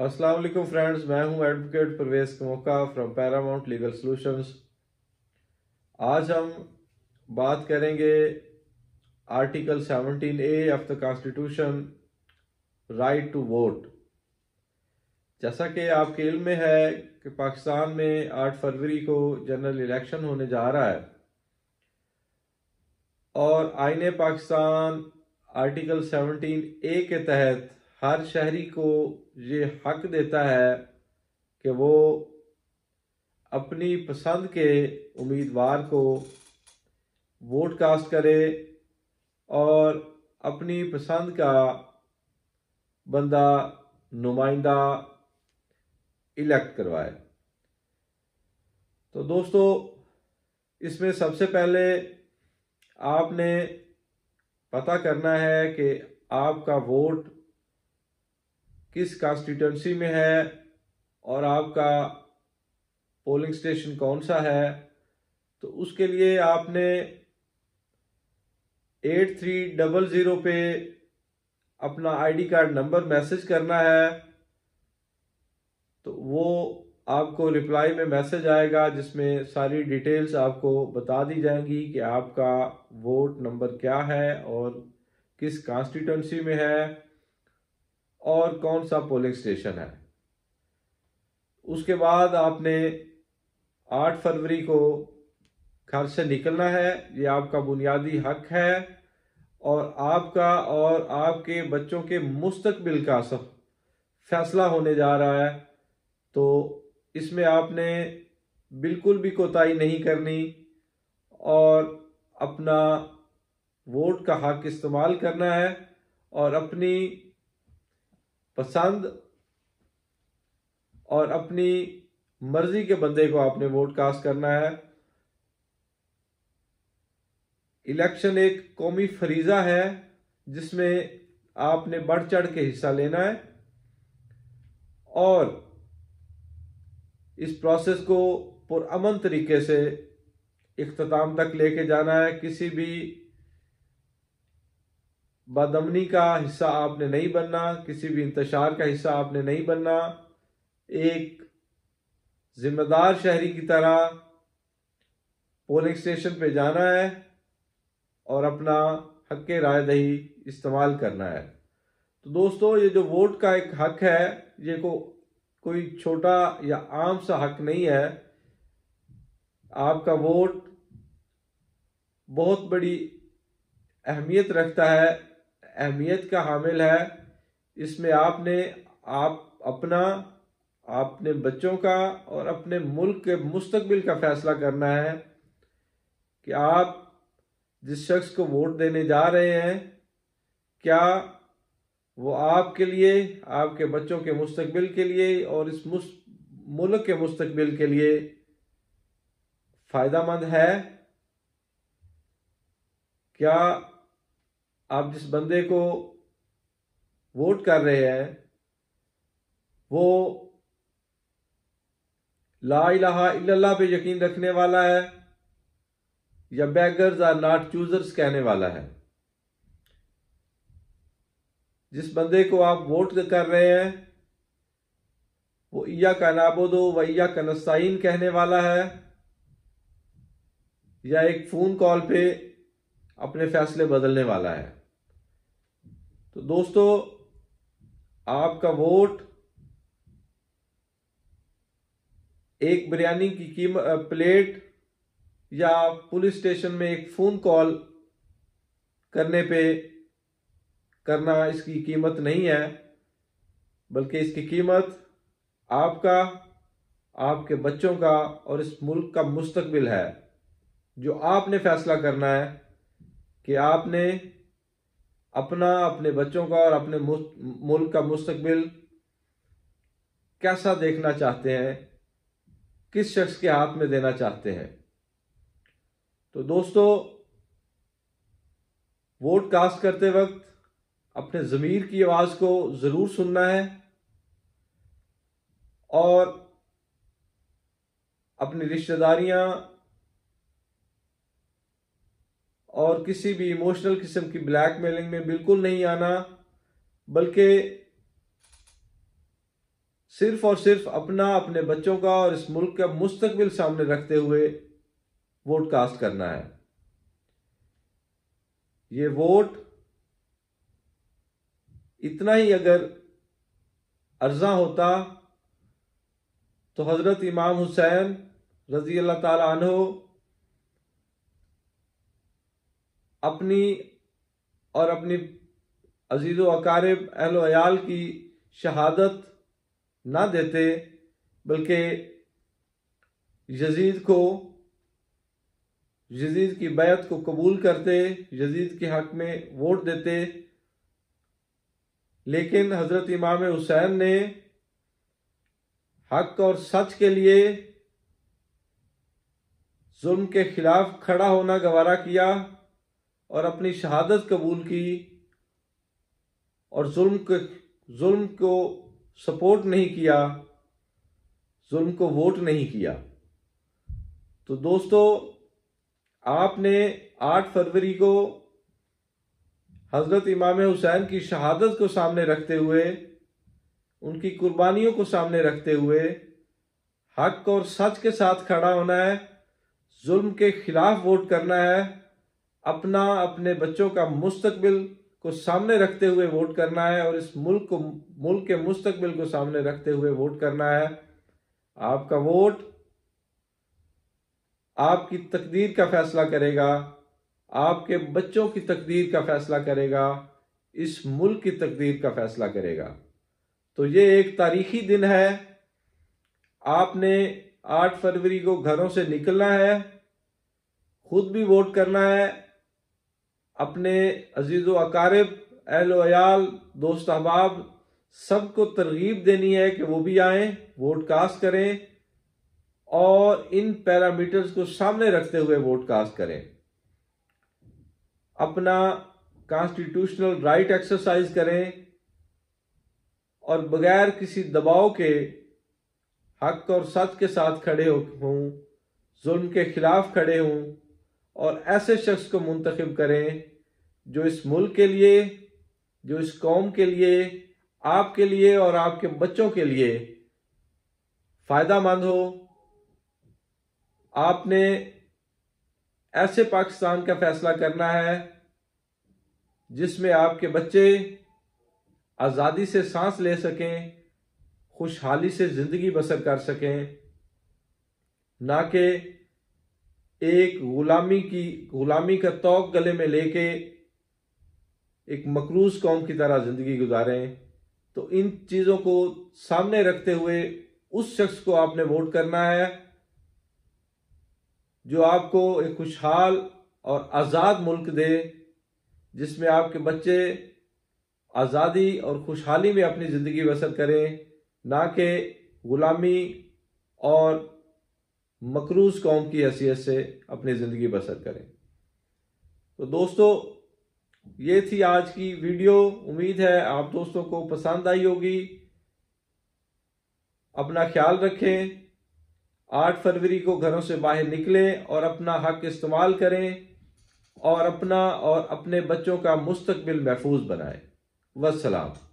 अस्सलाम वालेकुम फ्रेंड्स मैं हूं एडवोकेट परवेज कमोका फ्रॉम पैरामाउंट लीगल सॉल्यूशंस आज हम बात करेंगे article 17 A of the constitution right to vote जैसा कि आपके इल्म में है कि पाकिस्तान में 8 फरवरी को जनरल इलेक्शन होने जा रहा है और आईने पाकिस्तान आर्टिकल 17 ए के तहत हर शहरी को ये हक देता है कि वो अपनी पसंद के उम्मीदवार को वोट कास्ट करे और अपनी पसंद का बंदा नुमाइंदा इलेक्ट करवाए तो दोस्तों इसमें सबसे पहले आपने पता करना है कि आपका वोट किस कॉन्स्टिट्यूंसी में है और आपका पोलिंग स्टेशन कौन सा है तो उसके लिए आपने एट थ्री डबल ज़ीरो पे अपना आईडी कार्ड नंबर मैसेज करना है तो वो आपको रिप्लाई में मैसेज आएगा जिसमें सारी डिटेल्स आपको बता दी जाएंगी कि आपका वोट नंबर क्या है और किस कॉन्स्टिट्यूंसी में है और कौन सा पोलिंग स्टेशन है उसके बाद आपने 8 फरवरी को घर से निकलना है ये आपका बुनियादी हक है और आपका और आपके बच्चों के मुस्तकबिल का सब फैसला होने जा रहा है तो इसमें आपने बिल्कुल भी कोताही नहीं करनी और अपना वोट का हक इस्तेमाल करना है और अपनी पसंद और अपनी मर्जी के बंदे को आपने वोट कास्ट करना है इलेक्शन एक कौमी फरीजा है जिसमें आपने बढ़ चढ़ के हिस्सा लेना है और इस प्रोसेस को पुरअमन तरीके से इख्ताम तक लेके जाना है किसी भी बदमनी का हिस्सा आपने नहीं बनना किसी भी इंतशार का हिस्सा आपने नहीं बनना एक जिम्मेदार शहरी की तरह पोलिंग स्टेशन पे जाना है और अपना हक रायदही इस्तेमाल करना है तो दोस्तों ये जो वोट का एक हक है ये को कोई छोटा या आम सा हक नहीं है आपका वोट बहुत बड़ी अहमियत रखता है अहमियत का हामिल है इसमें आपने आप अपना आपने बच्चों का और अपने मुल्क के मुस्तबिल का फैसला करना है कि आप जिस शख्स को वोट देने जा रहे हैं क्या वो आपके लिए आपके बच्चों के मुस्तबिल के लिए और इस मुल्क के मुस्तबिल के लिए फ़ायदा मंद है क्या आप जिस बंदे को वोट कर रहे हैं वो ला इलाहा इल्लल्लाह पे यकीन रखने वाला है या बैगर्स आर नॉट चूजर्स कहने वाला है जिस बंदे को आप वोट कर रहे हैं वो इया का नाबोदो व इया का नस्ताइन कहने वाला है या एक फ़ोन कॉल पे अपने फैसले बदलने वाला है तो दोस्तों आपका वोट एक बिरयानी की कीमत प्लेट या पुलिस स्टेशन में एक फोन कॉल करने पे करना इसकी कीमत नहीं है बल्कि इसकी कीमत आपका आपके बच्चों का और इस मुल्क का मुस्तकबिल है जो आपने फैसला करना है कि आपने अपना अपने बच्चों का और अपने मुल्क का मुस्तबिल कैसा देखना चाहते हैं किस शख्स के हाथ में देना चाहते हैं तो दोस्तों वोट कास्ट करते वक्त अपने ज़मीर की आवाज़ को ज़रूर सुनना है और अपनी रिश्तेदारियां और किसी भी इमोशनल किस्म की ब्लैकमेलिंग में बिल्कुल नहीं आना बल्कि सिर्फ और सिर्फ अपना अपने बच्चों का और इस मुल्क का मुस्तबिल सामने रखते हुए वोट कास्ट करना है ये वोट इतना ही अगर अर्जा होता तो हज़रत इमाम हुसैन रज़ी अल्लाह ताला अपनी और अपनी अजीज़ अकारब अहल की शहादत ना देते बल्कि यजीद को यजीद की बैत को कबूल करते यजीद के हक में वोट देते लेकिन हज़रत इमाम हुसैन ने हक और सच के लिए जुल्म के खिलाफ खड़ा होना गवारा किया और अपनी शहादत कबूल की और जुल्म के जुल्म को सपोर्ट नहीं किया जुल्म को वोट नहीं किया तो दोस्तों आपने 8 फरवरी को हजरत इमाम हुसैन की शहादत को सामने रखते हुए उनकी कुर्बानियों को सामने रखते हुए हक और सच के साथ खड़ा होना है जुल्म के खिलाफ वोट करना है अपना अपने बच्चों का मुस्तबिल को सामने रखते हुए वोट करना है और इस मुल्क को मुल्क के मुस्तबिल को सामने रखते हुए वोट करना है आपका वोट आपकी तकदीर का फैसला करेगा आपके बच्चों की तकदीर का फैसला करेगा इस मुल्क की तकदीर का फैसला करेगा तो ये एक तारीखी दिन है आपने 8 फरवरी को घरों से निकलना है खुद भी वोट करना है अपने अजीज़ अकारब अहलोयाल दोस्त अहबाब सबको तरगीब देनी है कि वो भी आए वोट कास्ट करें और इन पैरामीटर्स को सामने रखते हुए वोट कास्ट करें अपना कॉन्स्टिट्यूशनल राइट एक्सरसाइज करें और बगैर किसी दबाव के हक और सच के साथ खड़े हों जुल्म के खिलाफ खड़े हों और ऐसे शख्स को मुंतखब करें जो इस मुल्क के लिए जो इस कौम के लिए आपके लिए और आपके बच्चों के लिए फायदा मंद हो आपने ऐसे पाकिस्तान का फैसला करना है जिसमें आपके बच्चे आज़ादी से सांस ले सकें खुशहाली से ज़िंदगी बसर कर सकें ना कि एक गुलामी की गुलामी का तोक गले में लेके एक मकरूज कौम की तरह ज़िंदगी गुजारें तो इन चीज़ों को सामने रखते हुए उस शख्स को आपने वोट करना है जो आपको एक खुशहाल और आज़ाद मुल्क दे जिसमें आपके बच्चे आज़ादी और खुशहाली में अपनी ज़िंदगी बसर करें ना कि ग़ुलामी और मकरूज कौम की हैसियत से अपनी ज़िंदगी बसर करें तो दोस्तों ये थी आज की वीडियो उम्मीद है आप दोस्तों को पसंद आई होगी अपना ख्याल रखें आठ फरवरी को घरों से बाहर निकलें और अपना हक इस्तेमाल करें और अपना और अपने बच्चों का मुस्तबिल महफूज बनाएं वसलाम